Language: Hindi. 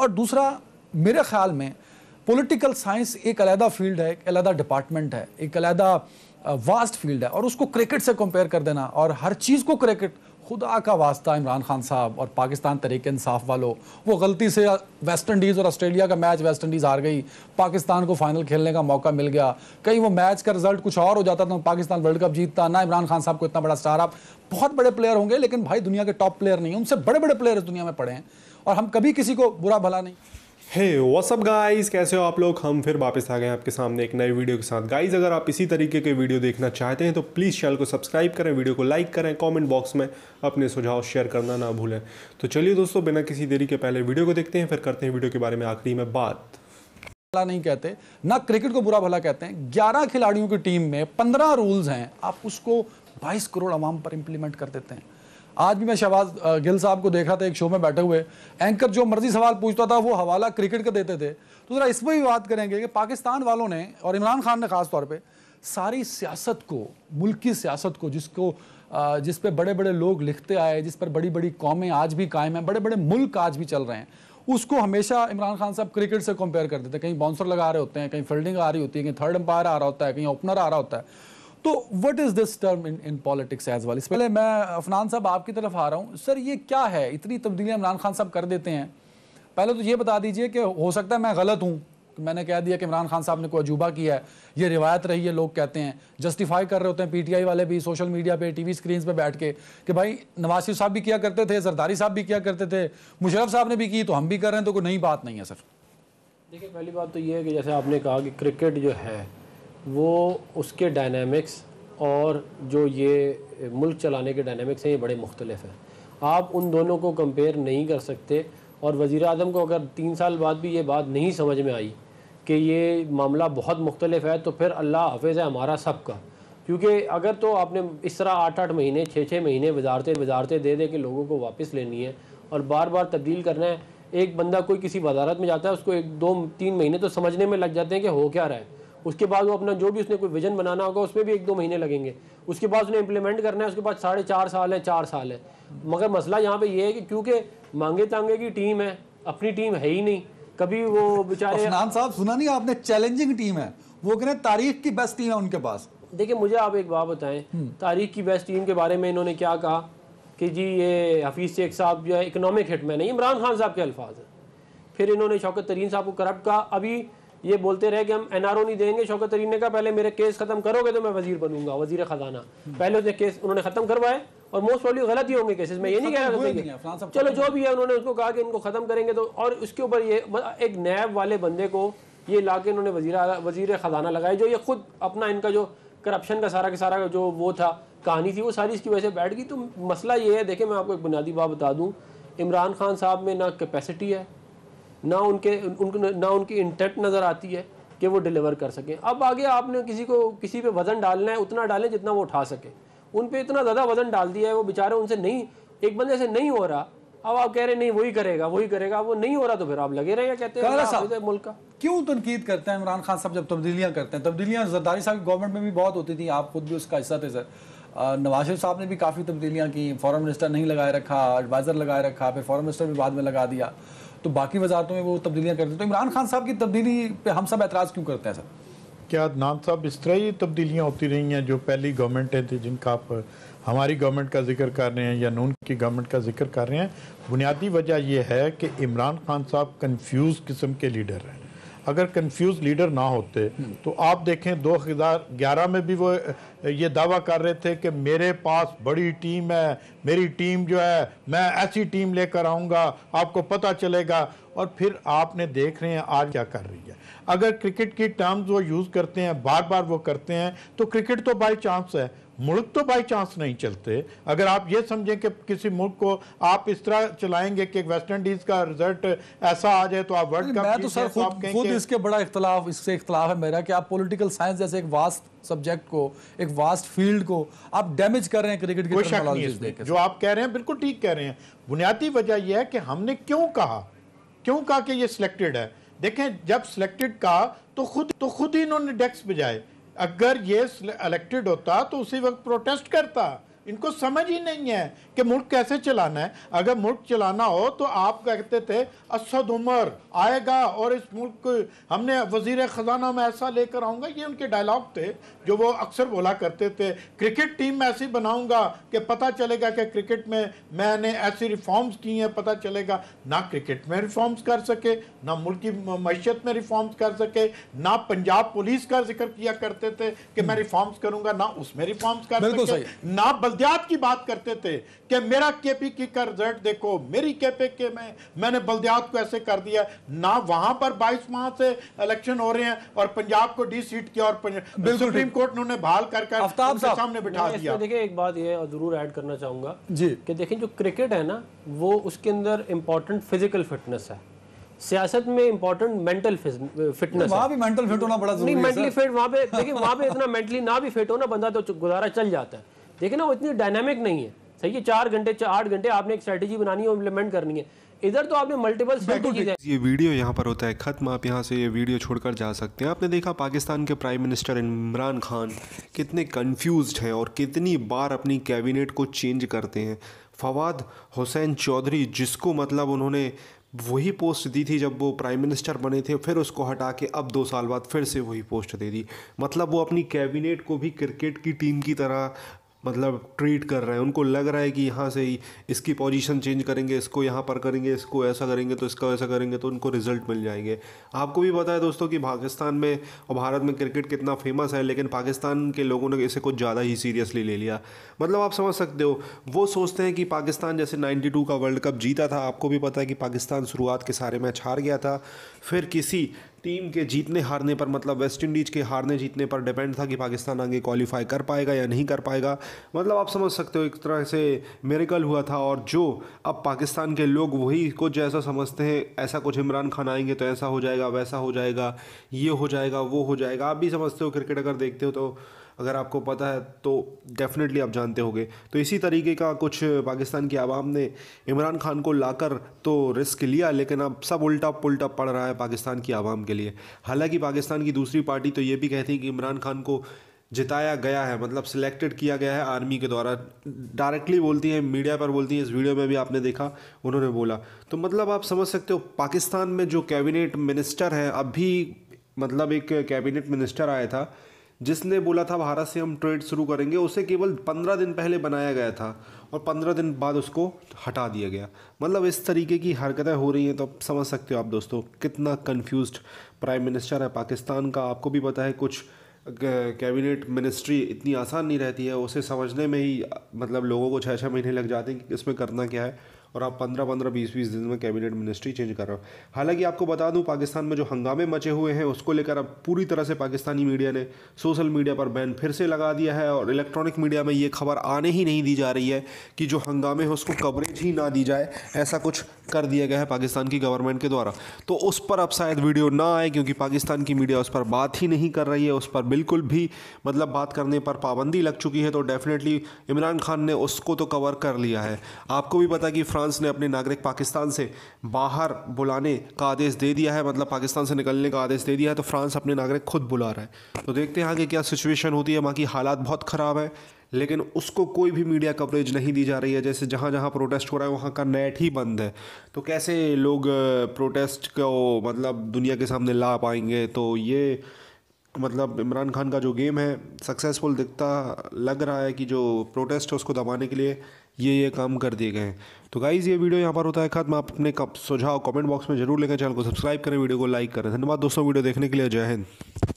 और दूसरा मेरे ख्याल में पॉलिटिकल साइंस एक अलहदा फील्ड है एक अलहदा डिपार्टमेंट है एक अलहदा वास्ट फील्ड है और उसको क्रिकेट से कंपेयर कर देना और हर चीज़ को क्रिकेट खुदा का वास्ता इमरान खान साहब और पाकिस्तान तरीके इंसाफ वालों वो गलती से वेस्ट इंडीज़ और ऑस्ट्रेलिया का मैच वेस्ट इंडीज़ हार गई पाकिस्तान को फाइनल खेलने का मौका मिल गया कहीं वो मैच का रिजल्ट कुछ और हो जाता तो पाकिस्तान वर्ल्ड कप जीतता ना इमरान खान साहब को इतना बड़ा स्टार आप बहुत बड़े प्लेयर होंगे लेकिन भाई दुनिया के टॉप प्लेयर नहीं उनसे बड़े बड़े प्लेयर इस दुनिया में पड़े हैं और हम कभी किसी को बुरा भला नहीं हे व्हाट्सअप गाइस कैसे हो आप लोग हम फिर वापस आ गए आपके सामने एक नए वीडियो के साथ गाइस अगर आप इसी तरीके के वीडियो देखना चाहते हैं तो प्लीज़ चैनल को सब्सक्राइब करें वीडियो को लाइक करें कमेंट बॉक्स में अपने सुझाव शेयर करना ना भूलें तो चलिए दोस्तों बिना किसी देरी के पहले वीडियो को देखते हैं फिर करते हैं वीडियो के बारे में आखिरी में बात भला नहीं कहते ना क्रिकेट को बुरा भला कहते हैं ग्यारह खिलाड़ियों की टीम में पंद्रह रूल्स हैं आप उसको बाईस करोड़ आवाम पर इम्प्लीमेंट कर देते हैं आज भी मैं शहबाज गिल साहब को देखा था एक शो में बैठे हुए एंकर जो मर्जी सवाल पूछता था वो हवाला क्रिकेट का देते थे तो ज़रा इस पर भी बात करेंगे कि पाकिस्तान वालों ने और इमरान खान ने ख़ास तौर पर सारी सियासत को मुल्क की सियासत को जिसको जिस पर बड़े बड़े लोग लिखते आए जिस पर बड़ी बड़ी कौमें आज भी कायम हैं बड़े बड़े मुल्क आज भी चल रहे हैं उसको हमेशा इमरान खान साहब क्रिकेट से कंपेयर कर देते हैं कहीं बाउंसर लगा रहे होते हैं कहीं फील्डिंग आ रही होती है कहीं थर्ड अंपायर आ रहा होता है कहीं ओपनर आ रहा होता है तो what is this term in in politics as well इस पहले मैं अफनान साहब आपकी तरफ आ रहा हूँ सर ये क्या है इतनी तब्दीलियाँ इमरान खान साहब कर देते हैं पहले तो ये बता दीजिए कि हो सकता है मैं गलत हूँ मैंने कह दिया कि इमरान खान साहब ने कोई अजूबा किया है ये रिवायत रही है लोग कहते हैं जस्टिफाई कर रहे होते हैं पीटीआई वाले भी सोशल मीडिया पे टीवी स्क्रीन पे बैठ के कि भाई नवाज साहब भी किया करते थे सरदारी साहब भी किया करते थे मुशरफ साहब ने भी की तो हम भी कर रहे हैं तो कोई नई बात नहीं है सर देखिए पहली बात तो ये है कि जैसे आपने कहा कि क्रिकेट जो है वो उसके डायनेमिक्स और जो ये मुल्क चलाने के डायनेमिक्स हैं ये बड़े मुख्तलिफ हैं आप उन दोनों को कंपेयर नहीं कर सकते और वज़ी अजम को अगर तीन साल बाद भी ये बात नहीं समझ में आई कि ये मामला बहुत मुख्तलिफ है तो फिर अल्लाह हाफिज़ है हमारा सब का क्योंकि अगर तो आपने इस तरह आठ आठ महीने छः छः महीने वजारते वजारते दे दे के लोगों को वापस लेनी है और बार बार तब्दील करना है एक बंदा कोई किसी वजारत में जाता है उसको एक दो तीन महीने तो समझने में लग जाते हैं कि हो क्या रहा है उसके बाद वो अपना जो भी उसने कोई विजन बनाना होगा उसमें भी एक दो महीने लगेंगे उसके बाद उसने इम्प्लीमेंट करना है उसके बाद साढ़े चार साल है चार साल है मगर मसला यहाँ पे ये है कि क्योंकि मांगे तांगे की टीम है अपनी टीम है ही नहीं कभी वो बेचारे साहब सुना नहीं आपने चैलेंजिंग टीम है वो कह रहे तारीख की बेस्ट टीम है उनके पास देखिये मुझे आप एक बात बताएं हम्म। तारीख की बेस्ट टीम के बारे में इन्होंने क्या कहा कि जी ये हफीज़ शेख साहब जो है इकोनॉमिक हिटमैन है इमरान खान साहब के अल्फाज फिर इन्होंने शौकत तरीन साहब को करप्ट कहा अभी ये बोलते रहे कि हम एनआरओ नहीं देंगे शौकत तरीन ने कहा पहले मेरे केस खत्म करोगे तो मैं वजीर बनूंगा वजीर खजाना हम्म। पहले उसने केस उन्होंने खत्म करवाए और मोस्ट प्रॉब्ली गलत ही होंगे केसेस में ये नहीं कह रहा था चलो जो भी है उन्होंने उसको कहा कि इनको खत्म करेंगे तो और उसके ऊपर ये एक नैब वाले बंदे को ये ला के इन्होंने वजीर वजीर खजाना लगाए जो ये खुद अपना इनका जो करप्शन का सारा का सारा जो वो था कहानी थी वो सारी इसकी वजह से बैठ गई तो मसला ये है देखिए मैं आपको एक बुनियादी बात बता दूँ इमरान खान साहब में ना कैपेसिटी है ना उनके उन, ना उनकी इंटेक्ट नज़र आती है कि वो डिलीवर कर सकें अब आगे आपने किसी को किसी पे वज़न डालना है उतना डालें जितना वो उठा सके उन पे इतना ज़्यादा वज़न डाल दिया है वो बेचारे उनसे नहीं एक बंदे से नहीं हो रहा अब आप कह रहे नहीं वही करेगा वही करेगा वो नहीं हो रहा तो फिर आप लगे रहेगा कहते हैं मुल्क का क्यों तनकीद करते हैं इमरान खान साहब जब तब्दीलियां करते हैं तब्दीलियाँ जरदारी साहब की गवर्नमेंट में भी बहुत होती थी आप खुद भी उसका हिस्सा थे सर नवाज शरीफ साहब ने भी काफ़ी तब्दीलियाँ की फॉरन मिनिस्टर नहीं लगाए रखा एडवाइज़र लगाए रखा फिर फॉरन मिनिस्टर भी बाद में लगा दिया तो बाकी वजारतों में वो तब्दीलियाँ करते तो इमरान खान साहब की तब्दीली पे हम सब एतराज़ क्यों करते हैं सर क्या नाम साहब इस तरह ही तब्दीलियाँ होती रही हैं जो पहली गवर्नमेंटें थी जिनका आप हमारी गवर्नमेंट का जिक्र कर रहे हैं या नून की गवर्नमेंट का जिक्र कर रहे हैं बुनियादी वजह यह है कि इमरान खान साहब कन्फ्यूज़ किस्म के लीडर हैं अगर कंफ्यूज लीडर ना होते तो आप देखें 2011 में भी वो ये दावा कर रहे थे कि मेरे पास बड़ी टीम है मेरी टीम जो है मैं ऐसी टीम लेकर आऊँगा आपको पता चलेगा और फिर आपने देख रहे हैं आज क्या कर रही है अगर क्रिकेट की टर्म्स वो यूज़ करते हैं बार बार वो करते हैं तो क्रिकेट तो बाई चांस है मुल्क तो बाई चांस नहीं चलते अगर आप ये समझें कि किसी मुल्क को आप इस तरह चलाएंगे कि वेस्ट इंडीज का रिजल्ट ऐसा आ जाए तो आप वर्ल्ड कप तो सर तो खुद, खुद इसके बड़ा इख्तलाफ इससे इख्तलाफ है मेरा कि आप पॉलिटिकल साइंस जैसे एक वास्ट सब्जेक्ट को एक वास्ट फील्ड को आप डैमेज कर रहे हैं क्रिकेट के जो आप कह रहे हैं बिल्कुल ठीक कह रहे हैं बुनियादी वजह यह है कि हमने क्यों कहा क्यों कहा कि ये सिलेक्टेड है देखें जब सिलेक्टेड कहा तो खुद तो खुद ही इन्होंने डेस्क बजाए अगर ये इलेक्टेड होता तो उसी वक्त प्रोटेस्ट करता इनको समझ ही नहीं है कि मुल्क कैसे चलाना है अगर मुल्क चलाना हो तो आप कहते थे असद उमर आएगा और इस मुल्क हमने वजीर ख़जाना में ऐसा लेकर आऊँगा ये उनके डायलॉग थे जो वो अक्सर बोला करते थे क्रिकेट टीम में ऐसी बनाऊँगा कि पता चलेगा कि क्रिकेट में मैंने ऐसी रिफॉर्म्स की हैं पता चलेगा ना क्रिकेट में रिफॉर्म्स कर सके ना मुल्क की मीशत में रिफॉर्म्स कर सके ना पंजाब पुलिस का जिक्र किया करते थे कि मैं रिफॉर्म्स करूँगा ना उसमें रिफॉर्म्स कर सके ना बल्दियात की बात करते थे कि मेरा केपी की का रिजल्ट देखो मेरी केपी के में मैंने बल्दियात को ऐसे कर दिया ना वहां पर 22 माह से इलेक्शन हो रहे हैं और पंजाब को डी सीट किया और सुप्रीम कोर्ट ने उन्हें बहाल कर सामने बिठा दिया देखिए एक बात यह जरूर ऐड करना चाहूंगा जी कि देखिए जो क्रिकेट है ना वो उसके अंदर इंपॉर्टेंट फिजिकल फिटनेस है सियासत में इंपॉर्टेंट मेंटल फिटनेस वहां भी मेंटल फिट होना बड़ा जरूरी नहीं मेंटली फिट वहां पे देखिए वहां पे इतना मेंटली ना भी फिट हो ना बंदा तो गुजारा चल जाता है देखिए ना वो इतनी डायनामिक नहीं है सही है चार घंटे आठ घंटे आपने एक स्ट्रेटेजी बनानी है और इम्प्लीमेंट करनी है इधर तो आपने मल्टीपल ये वीडियो यहाँ पर होता है ख़त्म आप यहाँ से ये वीडियो छोड़कर जा सकते हैं आपने देखा पाकिस्तान के प्राइम मिनिस्टर इमरान खान कितने कंफ्यूज्ड हैं और कितनी बार अपनी कैबिनेट को चेंज करते हैं फवाद हुसैन चौधरी जिसको मतलब उन्होंने वही पोस्ट दी थी जब वो प्राइम मिनिस्टर बने थे फिर उसको हटा के अब दो साल बाद फिर से वही पोस्ट दे दी मतलब वो अपनी कैबिनेट को भी क्रिकेट की टीम की तरह मतलब ट्रीट कर रहे हैं उनको लग रहा है कि यहाँ से ही इसकी पोजीशन चेंज करेंगे इसको यहाँ पर करेंगे इसको ऐसा करेंगे तो इसका वैसा करेंगे तो उनको रिजल्ट मिल जाएंगे आपको भी पता है दोस्तों कि पाकिस्तान में और भारत में क्रिकेट कितना फेमस है लेकिन पाकिस्तान के लोगों ने इसे कुछ ज़्यादा ही सीरियसली ले लिया मतलब आप समझ सकते हो वो सोचते हैं कि पाकिस्तान जैसे नाइन्टी का वर्ल्ड कप जीता था आपको भी पता है कि पाकिस्तान शुरुआत के सारे मैच हार गया था फिर किसी टीम के जीतने हारने पर मतलब वेस्ट इंडीज़ के हारने जीतने पर डिपेंड था कि पाकिस्तान आगे क्वालिफाई कर पाएगा या नहीं कर पाएगा मतलब आप समझ सकते हो एक तरह से मेरिकल हुआ था और जो अब पाकिस्तान के लोग वही कुछ ऐसा समझते हैं ऐसा कुछ इमरान खान आएंगे तो ऐसा हो जाएगा वैसा हो जाएगा ये हो जाएगा वो हो जाएगा आप भी समझते हो क्रिकेट अगर देखते हो तो अगर आपको पता है तो डेफिनेटली आप जानते होंगे तो इसी तरीके का कुछ पाकिस्तान की आवाम ने इमरान खान को लाकर तो रिस्क लिया लेकिन अब सब उल्टा पुलटा पड़ रहा है पाकिस्तान की आवाम के लिए हालांकि पाकिस्तान की दूसरी पार्टी तो ये भी कहती है कि इमरान खान को जिताया गया है मतलब सिलेक्टेड किया गया है आर्मी के द्वारा डायरेक्टली बोलती हैं मीडिया पर बोलती हैं इस वीडियो में भी आपने देखा उन्होंने बोला तो मतलब आप समझ सकते हो पाकिस्तान में जो कैबिनेट मिनिस्टर है अभी मतलब एक कैबिनेट मिनिस्टर आया था जिसने बोला था भारत से हम ट्रेड शुरू करेंगे उसे केवल पंद्रह दिन पहले बनाया गया था और पंद्रह दिन बाद उसको हटा दिया गया मतलब इस तरीके की हरकतें हो रही हैं तो आप समझ सकते हो आप दोस्तों कितना कन्फ्यूज प्राइम मिनिस्टर है पाकिस्तान का आपको भी पता है कुछ कैबिनेट मिनिस्ट्री इतनी आसान नहीं रहती है उसे समझने में ही मतलब लोगों को छः छः महीने लग जाते हैं कि इसमें करना क्या है और आप पंद्रह पंद्रह बीस बीस दिन में कैबिनेट मिनिस्ट्री चेंज कर रहे हो हालांकि आपको बता दूं पाकिस्तान में जो हंगामे मचे हुए हैं उसको लेकर अब पूरी तरह से पाकिस्तानी मीडिया ने सोशल मीडिया पर बैन फिर से लगा दिया है और इलेक्ट्रॉनिक मीडिया में ये खबर आने ही नहीं दी जा रही है कि जो हंगामे हैं उसको कवरेज ही ना दी जाए ऐसा कुछ कर दिया गया है पाकिस्तान की गवर्नमेंट के द्वारा तो उस पर अब शायद वीडियो ना आए क्योंकि पाकिस्तान की मीडिया उस पर बात ही नहीं कर रही है उस पर बिल्कुल भी मतलब बात करने पर पाबंदी लग चुकी है तो डेफिनेटली इमरान खान ने उसको तो कवर कर लिया है आपको भी पता कि फ्रांस फ्रांस ने अपने नागरिक पाकिस्तान से बाहर बुलाने का आदेश दे दिया है मतलब पाकिस्तान से निकलने का आदेश दे दिया है तो फ्रांस अपने नागरिक खुद बुला रहा है तो देखते हैं आगे क्या सिचुएशन होती है वहाँ की हालात बहुत ख़राब है लेकिन उसको कोई भी मीडिया कवरेज नहीं दी जा रही है जैसे जहाँ जहाँ प्रोटेस्ट हो रहा है वहाँ का नेट ही बंद है तो कैसे लोग प्रोटेस्ट को मतलब दुनिया के सामने ला पाएंगे तो ये मतलब इमरान खान का जो गेम है सक्सेसफुल दिखता लग रहा है कि जो प्रोटेस्ट है उसको दबाने के लिए ये ये काम कर दिए गए हैं तो गाइज़ ये वीडियो यहाँ पर होता है खत्म आप अपने सुझाव कमेंट बॉक्स में जरूर लेकर चैनल को सब्सक्राइब करें वीडियो को लाइक करें धन्यवाद दोस्तों वीडियो देखने के लिए जय हिंद